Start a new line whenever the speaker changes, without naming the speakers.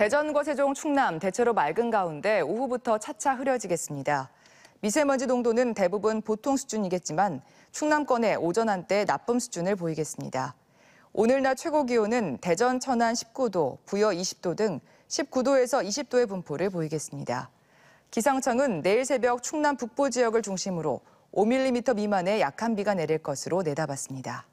대전과 세종, 충남 대체로 맑은 가운데 오후부터 차차 흐려지겠습니다. 미세먼지 농도는 대부분 보통 수준이겠지만 충남권에 오전 한때 나쁨 수준을 보이겠습니다. 오늘 낮 최고 기온은 대전 천안 19도, 부여 20도 등 19도에서 20도의 분포를 보이겠습니다. 기상청은 내일 새벽 충남 북부 지역을 중심으로 5mm 미만의 약한 비가 내릴 것으로 내다봤습니다.